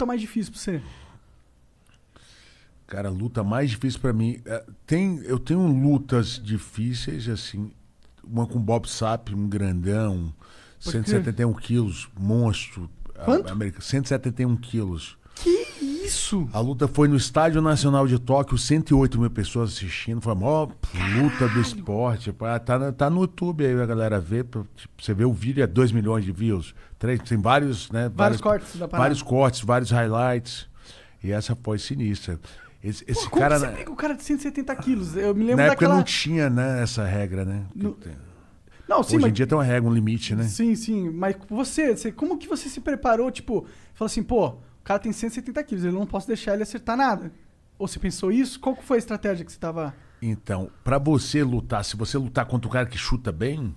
luta mais difícil pra você? Cara, a luta mais difícil para mim. É, tem, eu tenho lutas difíceis, assim. Uma com Bob Sapp, um grandão, 171 quilos, monstro. Quanto? A, América, 171 quilos isso? A luta foi no Estádio Nacional de Tóquio, 108 mil pessoas assistindo. Foi a maior Caralho. luta do esporte. Tá, tá no YouTube aí, a galera vê. Tipo, você vê o vídeo, é 2 milhões de views. Três, tem vários, né? Vários, vários cortes da parada. Vários cortes, vários highlights. E essa foi sinistra. Esse, esse Pô, cara. Você pega o cara de 170 quilos? Eu me lembro Na época daquela... não tinha né, essa regra, né? No... Não, sim, Hoje mas... em dia tem uma regra, um limite, né? Sim, sim. Mas você, você, como que você se preparou? Tipo, falou assim, pô, o cara tem 170 quilos, eu não posso deixar ele acertar nada. Ou você pensou isso? Qual foi a estratégia que você estava... Então, para você lutar, se você lutar contra um cara que chuta bem,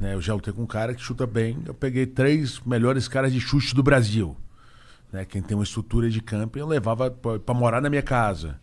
né, eu já lutei com um cara que chuta bem, eu peguei três melhores caras de chute do Brasil. Né, quem tem uma estrutura de campo, eu levava para morar na minha casa.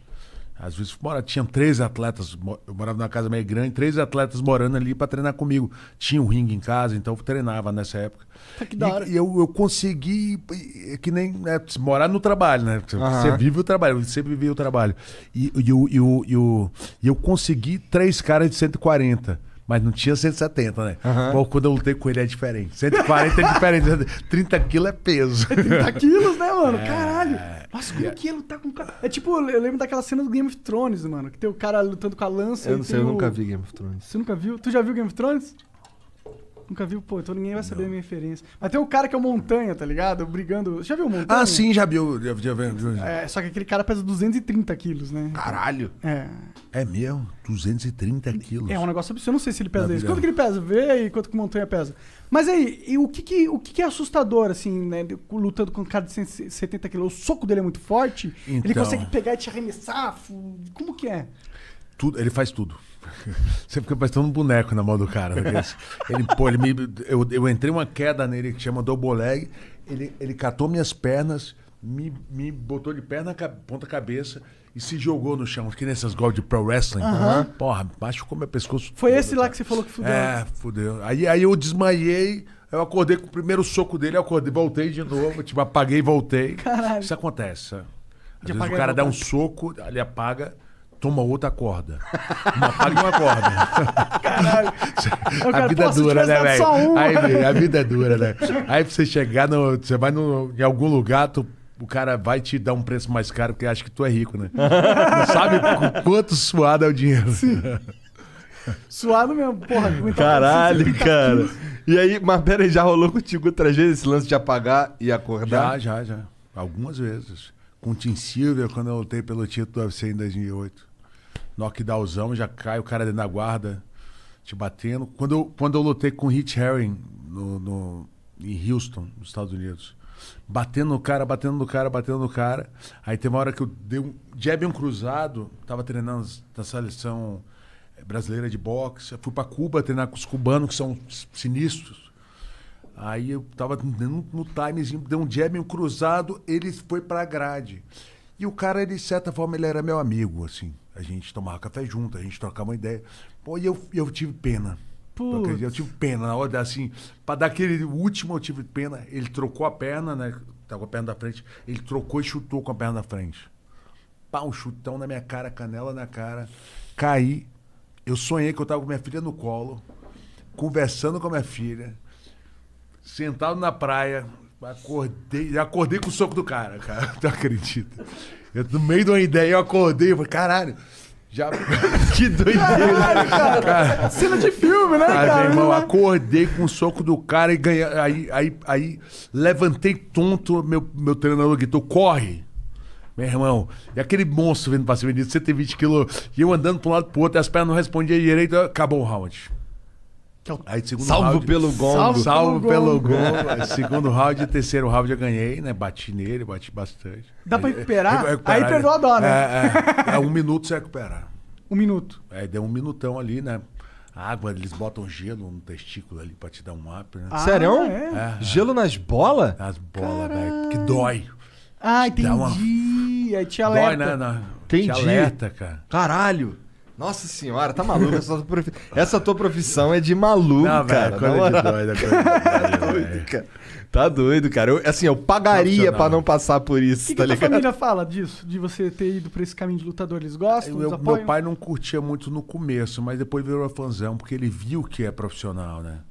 Às vezes mora, tinha três atletas, eu morava numa casa meio grande, três atletas morando ali para treinar comigo. Tinha um ringue em casa, então eu treinava nessa época. Tá que da hora. E, e eu, eu consegui, é que nem né, morar no trabalho, né? Você uhum. vive o trabalho, você sempre o trabalho. E, e, e eu, e eu consegui três caras de 140. Mas não tinha 170, né? Uhum. quando eu lutei com ele é diferente. 140 é diferente. 30 quilos é peso. É 30 quilos, né, mano? É... Caralho. Nossa, como é que é lutar com o cara? É tipo, eu lembro daquela cena do Game of Thrones, mano. Que tem o cara lutando com a lança. Eu não sei, eu o... nunca vi Game of Thrones. Você nunca viu? Tu já viu Game of Thrones? Nunca viu, pô, então ninguém vai saber a minha referência. Mas tem um cara que é o Montanha, tá ligado? Brigando. Já viu o ah, Montanha? Ah, sim, já viu. Já, já, viu, É, só que aquele cara pesa 230 quilos, né? Caralho! É. É mesmo? 230 quilos. É um negócio absurdo. Eu não sei se ele pesa isso. Quanto que ele pesa? Vê aí quanto que o Montanha pesa. Mas aí, e o, que, que o que, que, é assustador, assim, né? Lutando com um cara de 170 quilos. O soco dele é muito forte. Então... Ele consegue pegar e te arremessar. Como que é? Tudo, ele faz tudo. Você fica parecendo um boneco na mão do cara. Né? Ele, pô, ele me, eu, eu entrei uma queda nele que chama double Ele, ele catou minhas pernas, me, me botou de perna ponta cabeça e se jogou no chão, Fiquei nessas gols de pro wrestling. Uhum. Porra, machucou meu pescoço. Foi todo, esse lá cara. que você falou que fudeu. É, fudeu. Aí, aí eu desmaiei, eu acordei com o primeiro soco dele, eu acordei, voltei de novo, tipo, apaguei e voltei. Caralho. Isso acontece. Às vezes o cara dá um soco, ele apaga toma outra corda. Uma paga e uma corda. Caralho. a vida é dura, né, velho? a vida é dura, né? Aí pra você chegar, no, você vai no, em algum lugar, tu, o cara vai te dar um preço mais caro porque acha que tu é rico, né? Não sabe quanto suado é o dinheiro. Sim. Suado mesmo, porra. Caralho, assim, cara. e aí, mas aí, já rolou contigo outras vezes esse lance de apagar e acordar? Já, já, já. Algumas vezes. Com o Tim quando eu lutei pelo título do UFC em 2008 knockdownzão, já cai o cara dentro da guarda te batendo. Quando eu, quando eu lutei com o Hit Herring no, no, em Houston, nos Estados Unidos, batendo no cara, batendo no cara, batendo no cara. Aí tem uma hora que eu dei um jab e um cruzado, tava treinando na seleção brasileira de boxe, fui para Cuba treinar com os cubanos que são sinistros. Aí eu tava no, timezinho, deu um jab e um cruzado, ele foi pra grade. E o cara, ele, de certa forma, ele era meu amigo, assim. A gente tomava café junto, a gente trocava uma ideia. Pô, e eu, eu tive pena. Putz. Eu tive pena, na hora assim, para dar aquele último eu tive pena, ele trocou a perna, né? Tava com a perna da frente, ele trocou e chutou com a perna da frente. Pá, um chutão na minha cara, canela na cara. Caí. Eu sonhei que eu tava com minha filha no colo, conversando com a minha filha, sentado na praia, Acordei, acordei com o soco do cara, cara. Tu acredita? Eu, no meio de uma ideia, eu acordei, e falei, caralho. Já. que doideira, cara. cara. Cena de filme, né, cara? Meu irmão, é? acordei com o soco do cara e ganhei. Aí, aí, aí levantei tonto, meu, meu treinador gritou: corre! Meu irmão, e aquele monstro vindo pra cima de 120 quilos, e eu andando pra um lado pro outro, e as pernas não respondiam direito, acabou o round. Então, aí, segundo salvo round, pelo gongo. Salvo, salvo pelo gongo. Pelo gongo. segundo round e terceiro round eu ganhei, né? Bati nele, bati bastante. Dá aí, pra recuperar? recuperar aí perdeu a né? dó, né? É, é, é, um minuto você recupera. Um minuto. é deu um minutão ali, né? Água, eles botam gelo no testículo ali pra te dar um up, né? Ah, Sério? Ah, é? É, gelo nas bolas? Nas bolas, velho. Que dói. Ah, entendi. Dá uma... Aí te alerta. Dói, né? Entendi. Te alerta, cara. Caralho. Nossa senhora, tá maluco? Essa tua, profi... Essa tua profissão é de maluco, não, cara. coisa de é coisa de tá, tá doido, cara. Eu, assim, eu pagaria para não passar por isso, que tá que ligado? a família fala disso? De você ter ido pra esse caminho de lutador? Eles gostam? Eu, meu pai não curtia muito no começo, mas depois virou fãzão, porque ele viu que é profissional, né?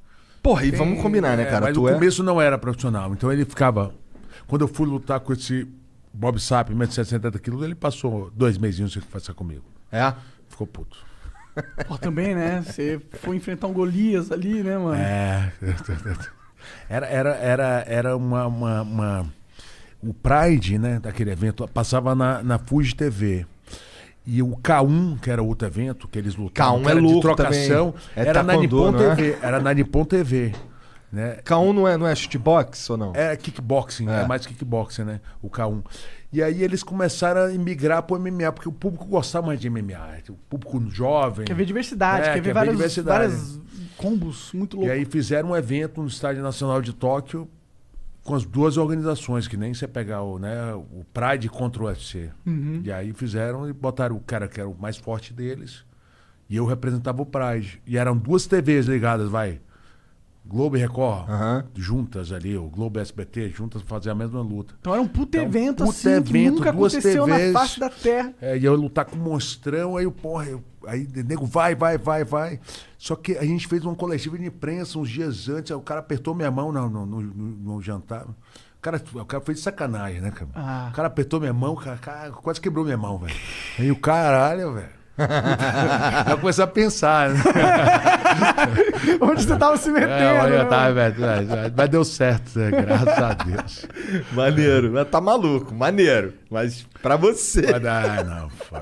Porra, e Tem... vamos combinar, né, é, cara? É, mas tu no é... começo não era profissional, então ele ficava... Quando eu fui lutar com esse Bob Sapp, 170 quilos, ele passou dois meses sem conversar comigo. É? Ficou puto. Pô, também, né? Você foi enfrentar um Golias ali, né, mano? É. Era, era, era, era uma, uma, uma... O Pride, né, daquele evento, passava na, na Fuji TV. E o K1, que era outro evento, que eles lutavam, K1 era é de trocação, é era, na Nippon é? Né? TV, era na Nippon TV. Né? K1 não é, não é shootbox ou não? É kickboxing, é. é mais kickboxing, né? O K1. E aí eles começaram a emigrar pro MMA, porque o público gostava mais de MMA. O público jovem. Quer ver diversidade, é, quer, ver várias, diversidade. várias combos muito loucos. E aí fizeram um evento no Estádio Nacional de Tóquio com as duas organizações, que nem você pegar o, né, o Pride contra o UFC. Uhum. E aí fizeram e botaram o cara que era o mais forte deles. E eu representava o Pride. E eram duas TVs ligadas, vai. Globo e Record uhum. juntas ali, o Globo e SBT juntas fazer a mesma luta. Então era um puto então, evento assim, evento, que nunca aconteceu TVs, na face da terra. É, e eu lutar com o monstrão, aí o porra, eu, aí nego vai, vai, vai, vai. Só que a gente fez uma coletiva de imprensa uns dias antes, aí o cara apertou minha mão no, no, no, no jantar. O cara, o cara foi de sacanagem, né, cara? Ah. O cara apertou minha mão, cara, cara, quase quebrou minha mão, velho. Aí o caralho, velho. eu comecei a pensar, né? Onde você tava se é, metendo. É, onde eu tava, mas, mas, mas deu certo, né? graças a Deus. Maneiro, mas tá maluco, maneiro. Mas pra você. Mas, ah, não, foi.